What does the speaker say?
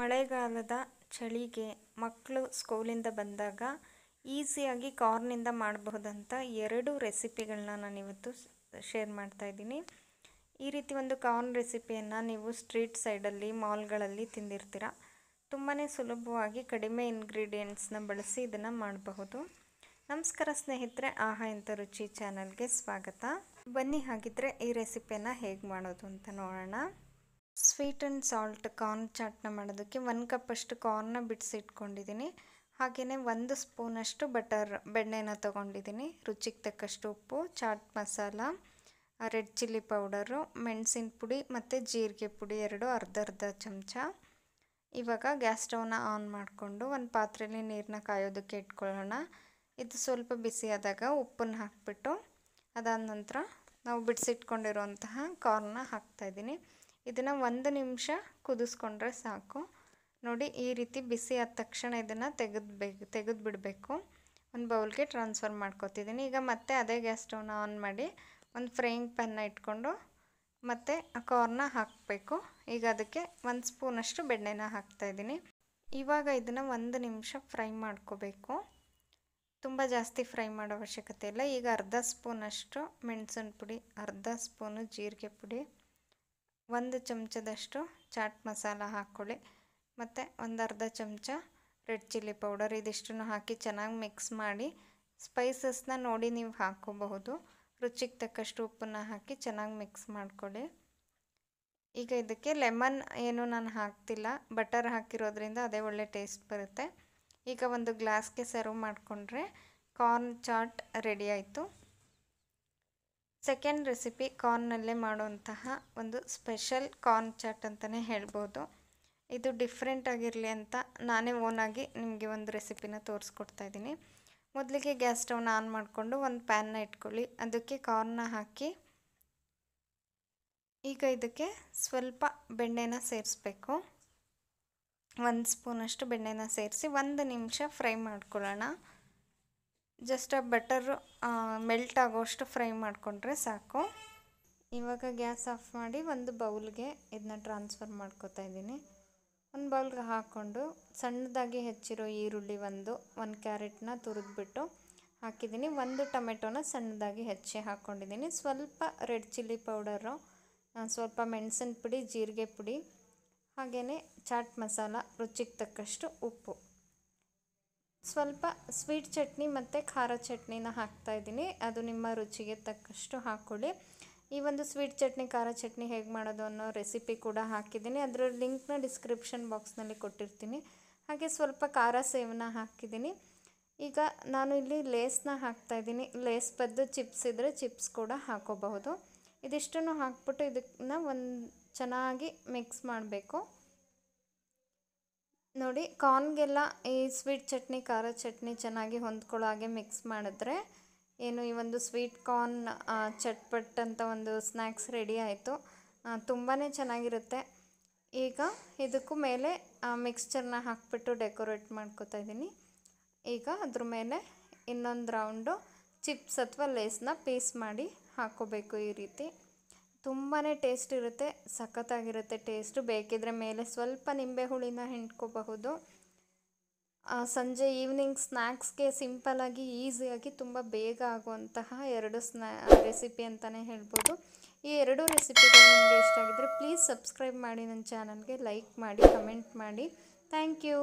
ಮಳೆಗಾಲದ ಚಳಿಗೆ ಮಕ್ಕಳು ಸ್ಕೂಲಿಂದ ಬಂದಾಗ ಈಸಿಯಾಗಿ ಕಾರ್ನಿಂದ ಮಾಡಬಹುದಂತ ಎರಡು ರೆಸಿಪಿಗಳನ್ನ ನಾನು ಇವತ್ತು ಶೇರ್ ಮಾಡ್ತಾ ಇದ್ದೀನಿ ಈ ರೀತಿ ಒಂದು ಕಾರ್ನ್ ರೆಸಿಪಿಯನ್ನು ನೀವು ಸ್ಟ್ರೀಟ್ ಸೈಡಲ್ಲಿ ಮಾಲ್ಗಳಲ್ಲಿ ತಿಂದಿರ್ತೀರ ತುಂಬಾ ಸುಲಭವಾಗಿ ಕಡಿಮೆ ಇಂಗ್ರೀಡಿಯೆಂಟ್ಸ್ನ ಬಳಸಿ ಇದನ್ನು ಮಾಡಬಹುದು ನಮಸ್ಕಾರ ಸ್ನೇಹಿತರೆ ಆಹಾ ಇಂಥ ರುಚಿ ಚಾನಲ್ಗೆ ಸ್ವಾಗತ ಬನ್ನಿ ಹಾಗಿದ್ರೆ ಈ ರೆಸಿಪಿಯನ್ನು ಹೇಗೆ ಮಾಡೋದು ಅಂತ ನೋಡೋಣ ಸ್ವೀಟ್ ಆ್ಯಂಡ್ ಸಾಲ್ಟ್ ಕಾರ್ನ್ ಚಾಟ್ನ ಮಾಡೋದಕ್ಕೆ ಒಂದು ಕಪ್ಪಷ್ಟು ಕಾರ್ನ್ನ ಬಿಡಿಸಿಟ್ಕೊಂಡಿದ್ದೀನಿ ಇಟ್ಕೊಂಡಿದ್ದೀನಿ ಹಾಗೆಯೇ ಒಂದು ಸ್ಪೂನಷ್ಟು ಬಟರ್ ಬೆಣ್ಣೆನ ತೊಗೊಂಡಿದ್ದೀನಿ ರುಚಿಗೆ ತಕ್ಕಷ್ಟು ಉಪ್ಪು chaat masala red chilli powder ಮೆಣಸಿನ ಪುಡಿ ಮತ್ತು ಜೀರಿಗೆ ಪುಡಿ ಎರಡು ಅರ್ಧ ಅರ್ಧ ಚಮಚ ಇವಾಗ ಗ್ಯಾಸ್ ಸ್ಟವ್ನ ಆನ್ ಮಾಡಿಕೊಂಡು ಒಂದು ಪಾತ್ರೆಯಲ್ಲಿ ನೀರನ್ನ ಕಾಯೋದಕ್ಕೆ ಇಟ್ಕೊಳ್ಳೋಣ ಇದು ಸ್ವಲ್ಪ ಬಿಸಿ ಆದಾಗ ಉಪ್ಪನ್ನು ಹಾಕಿಬಿಟ್ಟು ಅದಾದ ನಂತರ ನಾವು ಬಿಡಿಸಿಟ್ಕೊಂಡಿರುವಂತಹ ಕಾರ್ನ ಹಾಕ್ತಾಯಿದ್ದೀನಿ ಇದನ್ನು ಒಂದು ನಿಮಿಷ ಕುದಿಸ್ಕೊಂಡ್ರೆ ಸಾಕು ನೋಡಿ ಈ ರೀತಿ ಬಿಸಿ ಆದ ತಕ್ಷಣ ಇದನ್ನು ತೆಗೆದ್ಬೇಕು ತೆಗೆದು ಬಿಡಬೇಕು ಒಂದು ಬೌಲ್ಗೆ ಟ್ರಾನ್ಸ್ಫರ್ ಮಾಡ್ಕೋತಿದ್ದೀನಿ ಈಗ ಮತ್ತೆ ಅದೇ ಗ್ಯಾಸ್ ಸ್ಟವ್ನ ಆನ್ ಮಾಡಿ ಒಂದು ಫ್ರೈಯಿಂಗ್ ಪ್ಯಾನ್ನ ಇಟ್ಕೊಂಡು ಮತ್ತು ಕಾರ್ನ ಹಾಕಬೇಕು ಈಗ ಅದಕ್ಕೆ ಒಂದು ಸ್ಪೂನಷ್ಟು ಬೆಣ್ಣೆನ ಹಾಕ್ತಾಯಿದ್ದೀನಿ ಇವಾಗ ಇದನ್ನು ಒಂದು ನಿಮಿಷ ಫ್ರೈ ಮಾಡ್ಕೋಬೇಕು ತುಂಬ ಜಾಸ್ತಿ ಫ್ರೈ ಮಾಡೋ ಅವಶ್ಯಕತೆ ಇಲ್ಲ ಈಗ ಅರ್ಧ ಸ್ಪೂನಷ್ಟು ಮೆಣಸಿನ ಪುಡಿ ಅರ್ಧ ಸ್ಪೂನು ಜೀರಿಗೆ ಪುಡಿ ಒಂದು ಚಮಚದಷ್ಟು ಚಾಟ್ ಮಸಾಲ ಹಾಕ್ಕೊಳ್ಳಿ ಮತ್ತು ಒಂದು ಅರ್ಧ ಚಮಚ ರೆಡ್ ಚಿಲ್ಲಿ ಪೌಡರ್ ಇದಿಷ್ಟನ್ನು ಹಾಕಿ ಚೆನ್ನಾಗಿ ಮಿಕ್ಸ್ ಮಾಡಿ ಸ್ಪೈಸಸ್ನ ನೋಡಿ ನೀವು ಹಾಕೋಬಹುದು ರುಚಿಗೆ ತಕ್ಕಷ್ಟು ಉಪ್ಪನ್ನು ಹಾಕಿ ಚೆನ್ನಾಗಿ ಮಿಕ್ಸ್ ಮಾಡಿಕೊಳ್ಳಿ ಈಗ ಇದಕ್ಕೆ ಲೆಮನ್ ಏನು ನಾನು ಹಾಕ್ತಿಲ್ಲ ಬಟರ್ ಹಾಕಿರೋದ್ರಿಂದ ಅದೇ ಒಳ್ಳೆ ಟೇಸ್ಟ್ ಬರುತ್ತೆ ಈಗ ಒಂದು ಗ್ಲಾಸ್ಗೆ ಸರ್ವ್ ಮಾಡಿಕೊಂಡ್ರೆ ಕಾರ್ನ್ ಚಾಟ್ ರೆಡಿ ಆಯಿತು ಸೆಕೆಂಡ್ ರೆಸಿಪಿ ಕಾರ್ನಲ್ಲೇ ಮಾಡುವಂತಹ ಒಂದು ಸ್ಪೆಷಲ್ ಕಾರ್ನ್ ಚಾಟ್ ಅಂತಲೇ ಹೇಳ್ಬೋದು ಇದು ಡಿಫ್ರೆಂಟ್ ಆಗಿರಲಿ ಅಂತ ನಾನೇ ಓನಾಗಿ ನಿಮಗೆ ಒಂದು ರೆಸಿಪಿನ ತೋರಿಸ್ಕೊಡ್ತಾ ಇದ್ದೀನಿ ಮೊದಲಿಗೆ ಗ್ಯಾಸ್ ಸ್ಟವ್ನ ಆನ್ ಮಾಡಿಕೊಂಡು ಒಂದು ಪ್ಯಾನ್ನ ಇಟ್ಕೊಳ್ಳಿ ಅದಕ್ಕೆ ಕಾರ್ನ ಹಾಕಿ ಈಗ ಇದಕ್ಕೆ ಸ್ವಲ್ಪ ಬೆಣ್ಣೆನ ಸೇರಿಸ್ಬೇಕು ಒಂದು ಸ್ಪೂನಷ್ಟು ಬೆಣ್ಣೆನ ಸೇರಿಸಿ ಒಂದು ನಿಮಿಷ ಫ್ರೈ ಮಾಡ್ಕೊಳ್ಳೋಣ ಜಸ್ಟ್ ಆ ಬಟರು ಮೆಲ್ಟ್ ಆಗೋಷ್ಟು ಫ್ರೈ ಮಾಡಿಕೊಂಡ್ರೆ ಸಾಕು ಇವಾಗ ಗ್ಯಾಸ್ ಆಫ್ ಮಾಡಿ ಒಂದು ಬೌಲ್ಗೆ ಇದನ್ನ ಟ್ರಾನ್ಸ್ಫರ್ ಮಾಡ್ಕೋತಾ ಇದ್ದೀನಿ ಒಂದು ಬೌಲ್ಗೆ ಹಾಕ್ಕೊಂಡು ಸಣ್ಣದಾಗಿ ಹೆಚ್ಚಿರೋ ಈರುಳ್ಳಿ ಒಂದು ಒಂದು ಕ್ಯಾರೆಟ್ನ ತುರಿದ್ಬಿಟ್ಟು ಹಾಕಿದ್ದೀನಿ ಒಂದು ಟೊಮೆಟೊನ ಸಣ್ಣದಾಗಿ ಹೆಚ್ಚಿ ಹಾಕ್ಕೊಂಡಿದ್ದೀನಿ ಸ್ವಲ್ಪ ರೆಡ್ ಚಿಲ್ಲಿ ಪೌಡರು ಸ್ವಲ್ಪ ಮೆಣಸಿನ ಪುಡಿ ಜೀರಿಗೆ ಪುಡಿ ಹಾಗೆಯೇ ಚಾಟ್ ಮಸಾಲ ರುಚಿಗೆ ತಕ್ಕಷ್ಟು ಉಪ್ಪು ಸ್ವಲ್ಪ ಸ್ವೀಟ್ ಚಟ್ನಿ ಮತ್ತು ಖಾರ ಚಟ್ನಿನ ಹಾಕ್ತಾ ಇದ್ದೀನಿ ಅದು ನಿಮ್ಮ ರುಚಿಗೆ ತಕ್ಕಷ್ಟು ಹಾಕ್ಕೊಳ್ಳಿ ಈ ಒಂದು ಸ್ವೀಟ್ ಚಟ್ನಿ ಖಾರ ಚಟ್ನಿ ಹೇಗೆ ಮಾಡೋದು ಅನ್ನೋ ರೆಸಿಪಿ ಕೂಡ ಹಾಕಿದ್ದೀನಿ ಅದರ ಲಿಂಕ್ನ ಡಿಸ್ಕ್ರಿಪ್ಷನ್ ಬಾಕ್ಸ್ನಲ್ಲಿ ಕೊಟ್ಟಿರ್ತೀನಿ ಹಾಗೆ ಸ್ವಲ್ಪ ಖಾರ ಸೇವನ ಹಾಕಿದ್ದೀನಿ ಈಗ ನಾನು ಇಲ್ಲಿ ಲೇಸ್ನ ಹಾಕ್ತಾ ಇದ್ದೀನಿ ಲೇಸ್ ಬದ್ದು ಚಿಪ್ಸ್ ಇದ್ದರೆ ಚಿಪ್ಸ್ ಕೂಡ ಹಾಕೋಬಹುದು ಇದಿಷ್ಟನ್ನು ಹಾಕ್ಬಿಟ್ಟು ಇದನ್ನ ಒಂದು ಚೆನ್ನಾಗಿ ಮಿಕ್ಸ್ ಮಾಡಬೇಕು ನೋಡಿ ಕಾರ್ನ್ಗೆಲ್ಲ ಈ ಸ್ವೀಟ್ ಚಟ್ನಿ ಖಾರ ಚಟ್ನಿ ಚೆನ್ನಾಗಿ ಹೊಂದ್ಕೊಳ್ಳೋ ಹಾಗೆ ಮಿಕ್ಸ್ ಮಾಡಿದ್ರೆ ಏನು ಈ ಒಂದು ಸ್ವೀಟ್ ಕಾರ್ನ್ ಚಟ್ಪಟ್ ಅಂತ ಒಂದು ಸ್ನ್ಯಾಕ್ಸ್ ರೆಡಿ ಆಯಿತು ತುಂಬಾ ಚೆನ್ನಾಗಿರುತ್ತೆ ಈಗ ಇದಕ್ಕೂ ಮೇಲೆ ಮಿಕ್ಸ್ಚರ್ನ ಹಾಕಿಬಿಟ್ಟು ಡೆಕೋರೇಟ್ ಮಾಡ್ಕೋತಾ ಇದ್ದೀನಿ ಈಗ ಅದ್ರ ಮೇಲೆ ಇನ್ನೊಂದು ರೌಂಡು ಚಿಪ್ಸ್ ಅಥವಾ ಲೇಸ್ನ ಪೀಸ್ ಮಾಡಿ ಹಾಕೋಬೇಕು ಈ ರೀತಿ ತುಂಬಾ ಟೇಸ್ಟ್ ಇರುತ್ತೆ ಸಖತ್ತಾಗಿರುತ್ತೆ ಟೇಸ್ಟು ಬೇಕಿದ್ರೆ ಮೇಲೆ ಸ್ವಲ್ಪ ನಿಂಬೆ ಹುಳಿನ ಹಿಂಡ್ಕೋಬಹುದು ಸಂಜೆ ಈವ್ನಿಂಗ್ ಸ್ನ್ಯಾಕ್ಸ್ಗೆ ಸಿಂಪಲ್ಲಾಗಿ ಈಸಿಯಾಗಿ ತುಂಬ ಬೇಗ ಆಗುವಂತಹ ಎರಡು ಸ್ನ್ಯಾ ರೆಸಿಪಿ ಅಂತಲೇ ಹೇಳ್ಬೋದು ಈ ಎರಡೂ ರೆಸಿಪಿಗಳು ನಿಮಗೆ ಇಷ್ಟ ಆಗಿದ್ದರೆ ಪ್ಲೀಸ್ ಸಬ್ಸ್ಕ್ರೈಬ್ ಮಾಡಿ ನನ್ನ ಚಾನಲ್ಗೆ ಲೈಕ್ ಮಾಡಿ ಕಮೆಂಟ್ ಮಾಡಿ ಥ್ಯಾಂಕ್ ಯು